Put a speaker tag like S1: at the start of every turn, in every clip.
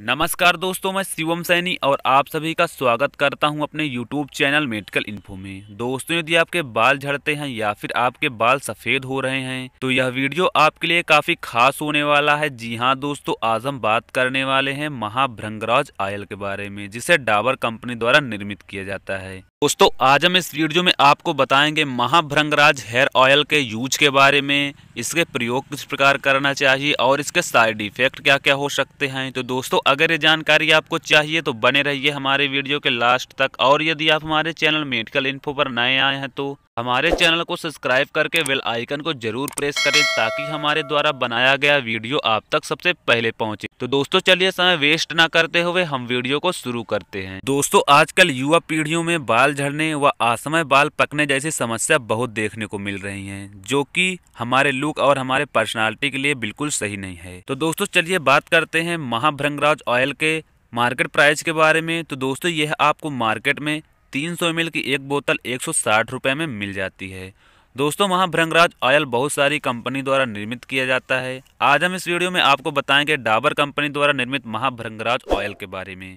S1: नमस्कार दोस्तों मैं शिवम सैनी और आप सभी का स्वागत करता हूं अपने YouTube चैनल मेडिकल इन्फो में दोस्तों यदि आपके बाल झड़ते हैं या फिर आपके बाल सफ़ेद हो रहे हैं तो यह वीडियो आपके लिए काफ़ी खास होने वाला है जी हां दोस्तों आज हम बात करने वाले हैं महाभ्रंगराज आयल के बारे में जिसे डाबर कंपनी द्वारा निर्मित किया जाता है दोस्तों आज हम इस वीडियो में आपको बताएंगे महाभ्रंगराज हेयर ऑयल के यूज के बारे में इसके प्रयोग किस प्रकार करना चाहिए और इसके साइड इफेक्ट क्या क्या हो सकते हैं तो दोस्तों अगर ये जानकारी आपको चाहिए तो बने रहिए हमारे वीडियो के लास्ट तक और यदि आप हमारे चैनल मेडिकल इन्फो पर नए आए हैं तो हमारे चैनल को सब्सक्राइब करके बेल आइकन को जरूर प्रेस करें ताकि हमारे द्वारा बनाया गया वीडियो आप तक सबसे पहले पहुंचे तो दोस्तों चलिए समय वेस्ट ना करते हुए हम वीडियो को शुरू करते हैं दोस्तों आजकल युवा पीढ़ियों में बाल झड़ने व असमय बाल पकने जैसी समस्या बहुत देखने को मिल रही है जो की हमारे लुक और हमारे पर्सनैलिटी के लिए बिल्कुल सही नहीं है तो दोस्तों चलिए बात करते हैं महाभ्रंगराज ऑयल के मार्केट प्राइस के बारे में तो दोस्तों यह आपको मार्केट में 300 सौ की एक बोतल एक सौ में मिल जाती है दोस्तों महाभ्रंगराज ऑयल बहुत सारी कंपनी द्वारा निर्मित किया जाता है आज हम इस वीडियो में आपको बताएंगे डाबर कंपनी द्वारा निर्मित महाभ्रंगराज ऑयल के बारे में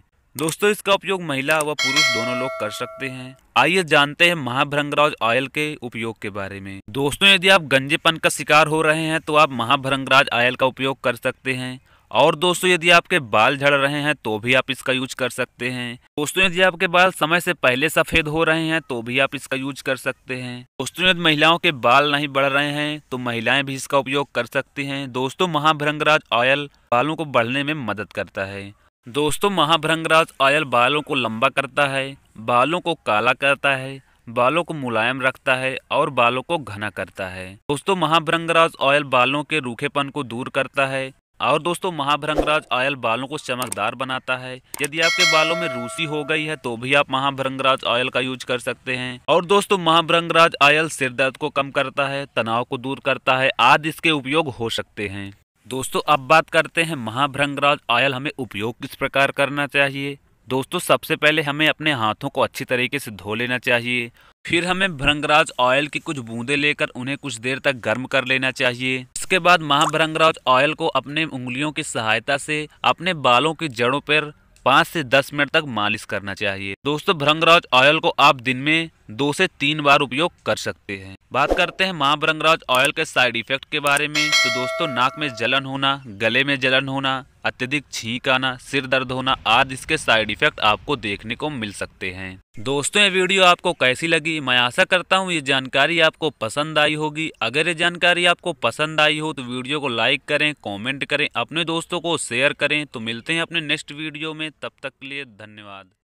S1: दोस्तों इसका उपयोग महिला व पुरुष दोनों लोग कर सकते हैं आइए जानते हैं महाभ्रंगराज ऑयल के उपयोग के बारे में दोस्तों यदि आप गंजेपन का शिकार हो रहे हैं तो आप महाभ्रंगराज ऑयल का उपयोग कर सकते हैं और दोस्तों यदि आपके बाल झड़ रहे हैं तो भी आप इसका यूज कर सकते हैं दोस्तों यदि आपके बाल समय से पहले सफ़ेद हो रहे हैं तो भी आप इसका यूज कर सकते हैं दोस्तों यदि महिलाओं के बाल नहीं बढ़ रहे हैं तो महिलाएं भी इसका उपयोग कर सकती हैं दोस्तों महाभ्रंगराज ऑयल बालों को बढ़ने में मदद करता है दोस्तों महाभ्रंगराज ऑयल बालों को लंबा करता है बालों को काला करता है बालों को मुलायम रखता है और बालों को घना करता है दोस्तों महाभ्रंगराज ऑयल बालों के रूखेपन को दूर करता है और दोस्तों महाभ्रंगराज ऑयल बालों को चमकदार बनाता है यदि आपके बालों में रूसी हो गई है तो भी आप महाभ्रंगराज ऑयल का यूज कर सकते हैं और दोस्तों महाभ्रंगराज ऑयल सिर दर्द को कम करता है तनाव को दूर करता है आदि इसके उपयोग हो सकते हैं दोस्तों अब बात करते हैं महाभ्रंगराज ऑयल हमें उपयोग किस प्रकार करना चाहिए दोस्तों सबसे पहले हमें अपने हाथों को अच्छी तरीके से धो लेना चाहिए फिर हमें भ्रंगराज ऑयल की कुछ बूंदे लेकर उन्हें कुछ देर तक गर्म कर लेना चाहिए उसके बाद महाभरंगराज ऑयल को अपने उंगलियों की सहायता से अपने बालों की जड़ों पर पाँच से दस मिनट तक मालिश करना चाहिए दोस्तों भ्रंगराज ऑयल को आप दिन में दो से तीन बार उपयोग कर सकते हैं बात करते हैं माँ बृंगराज ऑयल के साइड इफेक्ट के बारे में तो दोस्तों नाक में जलन होना गले में जलन होना अत्यधिक छींक आना सिर दर्द होना आदि इसके साइड इफेक्ट आपको देखने को मिल सकते हैं दोस्तों ये वीडियो आपको कैसी लगी मैं आशा करता हूँ ये जानकारी आपको पसंद आई होगी अगर ये जानकारी आपको पसंद आई हो तो वीडियो को लाइक करें कॉमेंट करें अपने दोस्तों को शेयर करें तो मिलते हैं अपने नेक्स्ट वीडियो में तब तक के लिए धन्यवाद